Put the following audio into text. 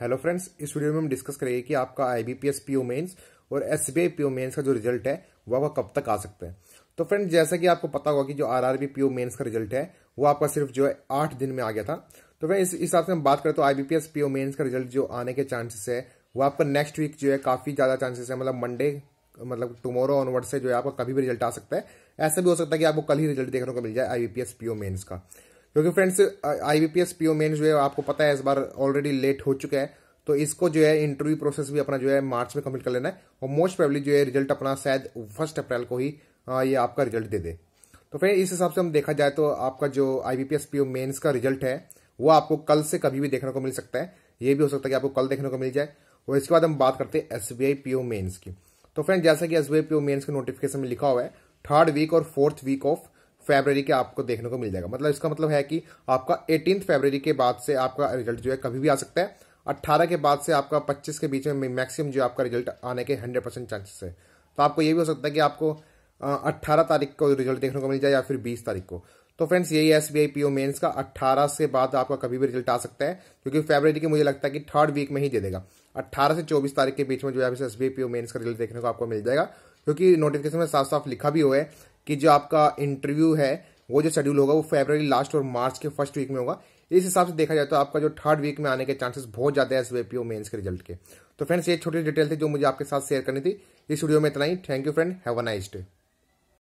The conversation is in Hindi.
हेलो फ्रेंड्स इस वीडियो में हम डिस्कस करेंगे कि आपका आईबीपीएस पीओ मेंस और एसबीआई पीओ मेंस का जो रिजल्ट है वो वह कब तक आ सकता है तो फ्रेंड्स जैसा कि आपको पता होगा कि जो आरआरबी पीओ मेंस का रिजल्ट है वो आपका सिर्फ जो है आठ दिन में आ गया था तो फ्रेंड इस हिसाब से हम बात करें तो आईबीपीएस पीओ मेन्स का रिजल्ट जो आने के चांसेस है वो आपका नेक्स्ट वीक जो है काफी ज्यादा चांसेस है मतलब मंडे मतलब टुमारो ऑनवर्ड से जो है आपका कभी भी रिजल्ट आ सकता है ऐसा भी हो सकता है कि आपको कल ही रिजल्ट देखने को मिल जाए आईबीपीएस पीओ मेन्स का क्योंकि friends I B P S P O main जो है आपको पता है इस बार ऑलरेडी लेट हो चुका है तो इसको जो है इंटरव्यू प्रोसेस भी अपना जो है मार्च में कंप्लीट कर लेना है और मोस्ट प्रोबेबली जो है रिजल्ट अपना शायद फर्स्ट अप्रैल को ही ये आपका रिजल्ट दे दे तो फ्रेंड इस हिसाब से हम देखा जाए तो आपका जो I B P S P O mains का रिजल्ट है वो आपको कल से कभी भी देखने को मिल सकता है ये भी हो सकता है कि आपको कल देखने को मिल जाए और इसके बाद हम बात करते हैं S B I P O mains की तो फ्रेंड जैसा कि S B I P O mains के नोटिफिकेशन में लिखा हुआ है थर्ड वीक और फोर्थ वीक ऑफ फेबररी के आपको देखने को मिल जाएगा मतलब इसका मतलब है कि आपका एटीन फेबररी के बाद से आपका रिजल्ट जो है कभी भी आ सकता है अट्ठारह के बाद से आपका पच्चीस के बीच में मैक्सिमम जो आपका रिजल्ट आने के हंड्रेड परसेंट चांसेस है तो आपको ये भी हो सकता है कि आपको अट्ठारह तारीख को रिजल्ट देखने को मिल जाए या फिर बीस तारीख को तो फ्रेंड्स यही है S B I P O mains का अट्ठारह से बाद आपका कभी भी रिजल्ट आ सकता है क्योंकि फेबररी के मुझे लगता है कि थर्ड वीक में ही दे देगा अट्ठारह से चौबीस तारीख के बीच में जो है S B I P O mains का रिजल्ट देखने को आपको मिल जाएगा क्योंकि नोटिफिकेशन में साफ साफ लिखा भी हुआ है कि जो आपका इंटरव्यू है वो जो शेड्यूल होगा वो फेबररी लास्ट और मार्च के फर्स्ट वीक में होगा इस हिसाब से देखा जाए तो आपका जो थर्ड वीक में आने के चांसेस बहुत ज्यादा है एसवीपीओ मेंस मेन्स के रिजल्ट के तो फ्रेंड्स ये छोटी डिटेल थी जो मुझे आपके साथ शेयर करनी थी इस वीडियो में इतना ही thank you friend have a nice day